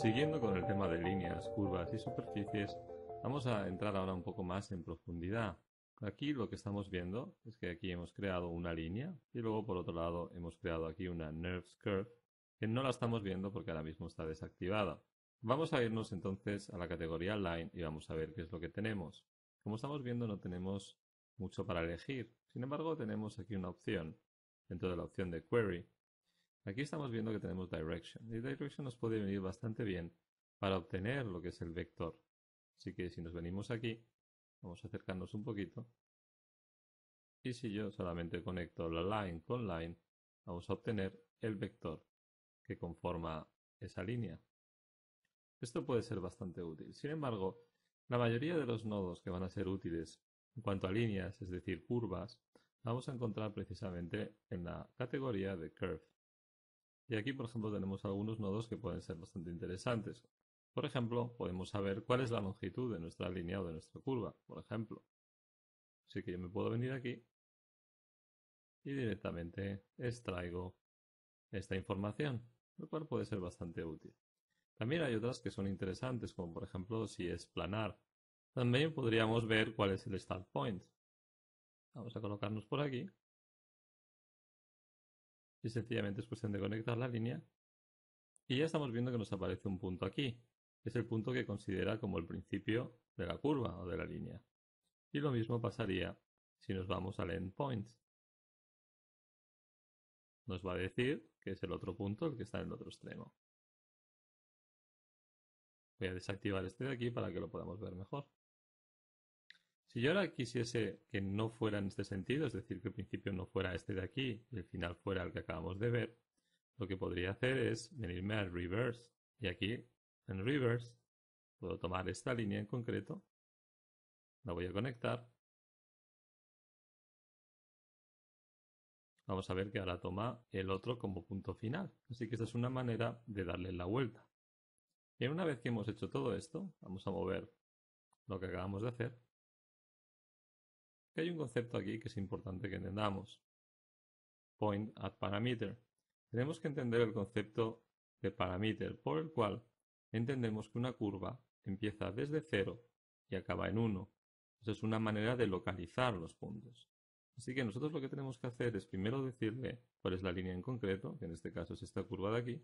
Siguiendo con el tema de líneas, curvas y superficies, vamos a entrar ahora un poco más en profundidad. Aquí lo que estamos viendo es que aquí hemos creado una línea y luego por otro lado hemos creado aquí una Nerves Curve que no la estamos viendo porque ahora mismo está desactivada. Vamos a irnos entonces a la categoría Line y vamos a ver qué es lo que tenemos. Como estamos viendo no tenemos mucho para elegir, sin embargo tenemos aquí una opción dentro de la opción de Query Aquí estamos viendo que tenemos direction y direction nos puede venir bastante bien para obtener lo que es el vector. Así que si nos venimos aquí, vamos a acercarnos un poquito. Y si yo solamente conecto la line con line, vamos a obtener el vector que conforma esa línea. Esto puede ser bastante útil. Sin embargo, la mayoría de los nodos que van a ser útiles en cuanto a líneas, es decir, curvas, vamos a encontrar precisamente en la categoría de curve. Y aquí, por ejemplo, tenemos algunos nodos que pueden ser bastante interesantes. Por ejemplo, podemos saber cuál es la longitud de nuestra línea o de nuestra curva, por ejemplo. Así que yo me puedo venir aquí y directamente extraigo esta información, lo cual puede ser bastante útil. También hay otras que son interesantes, como por ejemplo si es planar. También podríamos ver cuál es el start point. Vamos a colocarnos por aquí y sencillamente es cuestión de conectar la línea y ya estamos viendo que nos aparece un punto aquí. Es el punto que considera como el principio de la curva o de la línea. Y lo mismo pasaría si nos vamos al endpoint. Nos va a decir que es el otro punto el que está en el otro extremo. Voy a desactivar este de aquí para que lo podamos ver mejor. Si yo ahora quisiese que no fuera en este sentido, es decir, que el principio no fuera este de aquí y el final fuera el que acabamos de ver, lo que podría hacer es venirme al reverse. Y aquí, en reverse, puedo tomar esta línea en concreto, la voy a conectar. Vamos a ver que ahora toma el otro como punto final. Así que esta es una manera de darle la vuelta. Y una vez que hemos hecho todo esto, vamos a mover lo que acabamos de hacer hay un concepto aquí que es importante que entendamos. Point at parameter. Tenemos que entender el concepto de parameter, por el cual entendemos que una curva empieza desde 0 y acaba en 1. Esa es una manera de localizar los puntos. Así que nosotros lo que tenemos que hacer es primero decirle cuál es la línea en concreto, que en este caso es esta curva de aquí,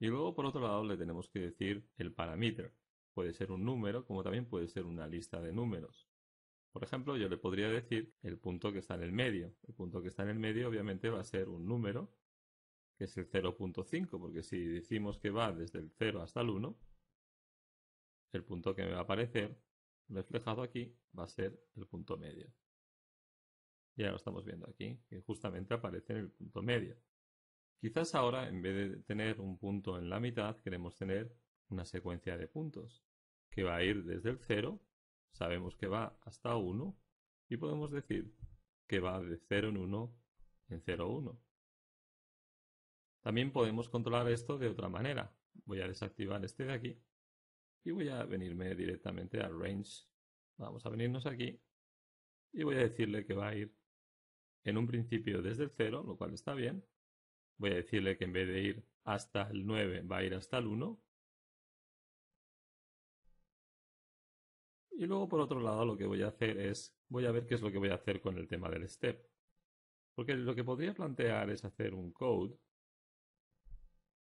y luego por otro lado le tenemos que decir el parameter. Puede ser un número como también puede ser una lista de números. Por ejemplo, yo le podría decir el punto que está en el medio. El punto que está en el medio obviamente va a ser un número, que es el 0.5, porque si decimos que va desde el 0 hasta el 1, el punto que me va a aparecer reflejado aquí va a ser el punto medio. Ya lo estamos viendo aquí, que justamente aparece en el punto medio. Quizás ahora, en vez de tener un punto en la mitad, queremos tener una secuencia de puntos, que va a ir desde el 0 sabemos que va hasta 1 y podemos decir que va de 0 en 1 en 0, 1. También podemos controlar esto de otra manera. Voy a desactivar este de aquí y voy a venirme directamente a range. Vamos a venirnos aquí y voy a decirle que va a ir en un principio desde el 0, lo cual está bien. Voy a decirle que en vez de ir hasta el 9 va a ir hasta el 1 Y luego por otro lado lo que voy a hacer es, voy a ver qué es lo que voy a hacer con el tema del step. Porque lo que podría plantear es hacer un code.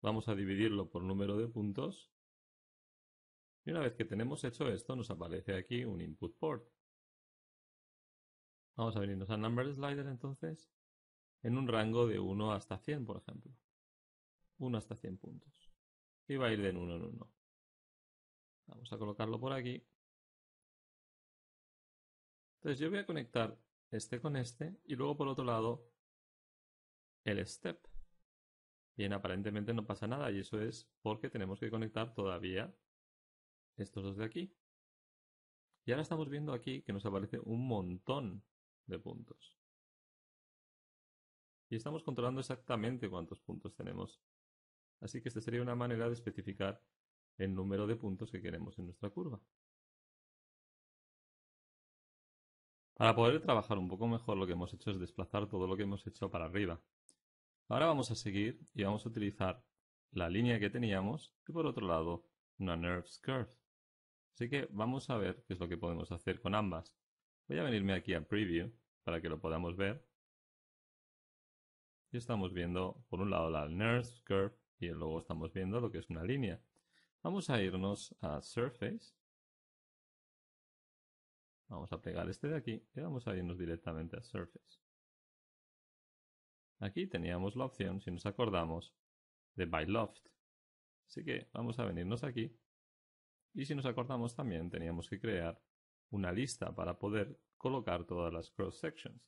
Vamos a dividirlo por número de puntos. Y una vez que tenemos hecho esto, nos aparece aquí un input port. Vamos a venirnos a number slider entonces, en un rango de 1 hasta 100, por ejemplo. 1 hasta 100 puntos. Y va a ir de 1 en 1. Vamos a colocarlo por aquí. Entonces yo voy a conectar este con este y luego por otro lado el step. Bien, aparentemente no pasa nada y eso es porque tenemos que conectar todavía estos dos de aquí. Y ahora estamos viendo aquí que nos aparece un montón de puntos. Y estamos controlando exactamente cuántos puntos tenemos. Así que esta sería una manera de especificar el número de puntos que queremos en nuestra curva. Para poder trabajar un poco mejor lo que hemos hecho es desplazar todo lo que hemos hecho para arriba. Ahora vamos a seguir y vamos a utilizar la línea que teníamos y por otro lado una Nerves Curve. Así que vamos a ver qué es lo que podemos hacer con ambas. Voy a venirme aquí a Preview para que lo podamos ver. Y estamos viendo por un lado la Nerves Curve y luego estamos viendo lo que es una línea. Vamos a irnos a Surface Vamos a pegar este de aquí y vamos a irnos directamente a Surface. Aquí teníamos la opción, si nos acordamos, de By Loft. Así que vamos a venirnos aquí. Y si nos acordamos también teníamos que crear una lista para poder colocar todas las cross sections.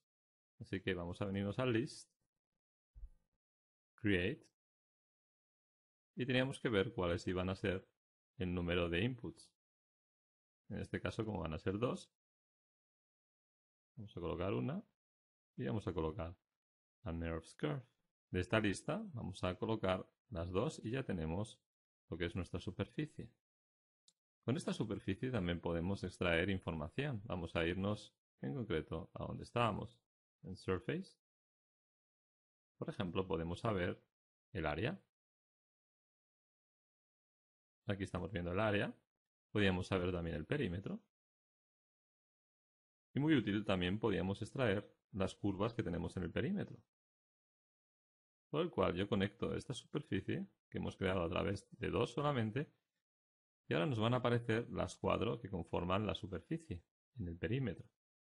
Así que vamos a venirnos a List, Create, y teníamos que ver cuáles iban a ser el número de inputs. En este caso, como van a ser dos, Vamos a colocar una y vamos a colocar a Nerves Curve. De esta lista vamos a colocar las dos y ya tenemos lo que es nuestra superficie. Con esta superficie también podemos extraer información. Vamos a irnos en concreto a donde estábamos, en Surface. Por ejemplo, podemos saber el área. Aquí estamos viendo el área. Podríamos saber también el perímetro. Y muy útil también podíamos extraer las curvas que tenemos en el perímetro. Por el cual yo conecto esta superficie que hemos creado a través de dos solamente y ahora nos van a aparecer las cuatro que conforman la superficie en el perímetro.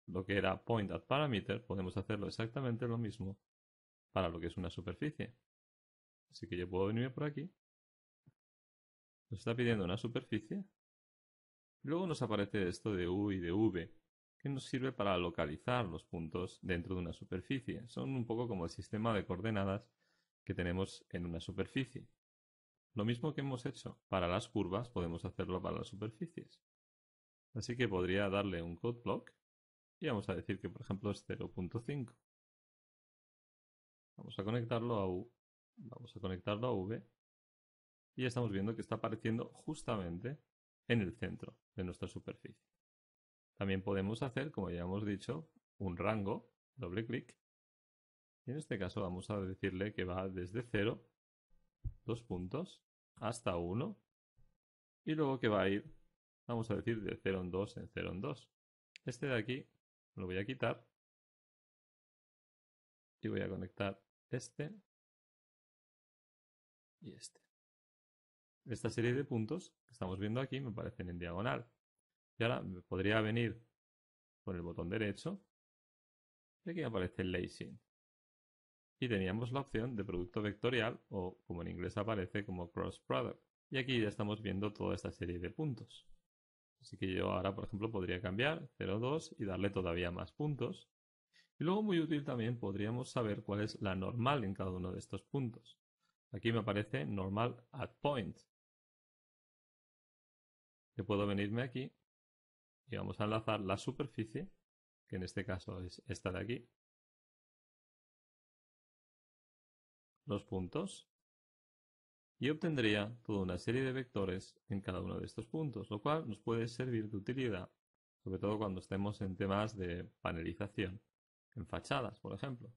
Lo que era point at parameter podemos hacerlo exactamente lo mismo para lo que es una superficie. Así que yo puedo venir por aquí. Nos está pidiendo una superficie. Luego nos aparece esto de U y de V que nos sirve para localizar los puntos dentro de una superficie. Son un poco como el sistema de coordenadas que tenemos en una superficie. Lo mismo que hemos hecho para las curvas, podemos hacerlo para las superficies. Así que podría darle un code block y vamos a decir que por ejemplo es 0.5. Vamos a conectarlo a U, vamos a conectarlo a V y ya estamos viendo que está apareciendo justamente en el centro de nuestra superficie. También podemos hacer, como ya hemos dicho, un rango, doble clic. Y en este caso vamos a decirle que va desde 0, dos puntos, hasta 1. Y luego que va a ir, vamos a decir, de 0 en 2 en 0 en 2. Este de aquí lo voy a quitar. Y voy a conectar este y este. Esta serie de puntos que estamos viendo aquí me parecen en diagonal. Y ahora podría venir con el botón derecho y aquí aparece el Lacing. Y teníamos la opción de producto vectorial o como en inglés aparece como cross product. Y aquí ya estamos viendo toda esta serie de puntos. Así que yo ahora, por ejemplo, podría cambiar 0, 2, y darle todavía más puntos. Y luego muy útil también podríamos saber cuál es la normal en cada uno de estos puntos. Aquí me aparece normal at point. Yo puedo venirme aquí y vamos a enlazar la superficie, que en este caso es esta de aquí, los puntos, y obtendría toda una serie de vectores en cada uno de estos puntos, lo cual nos puede servir de utilidad, sobre todo cuando estemos en temas de panelización, en fachadas, por ejemplo.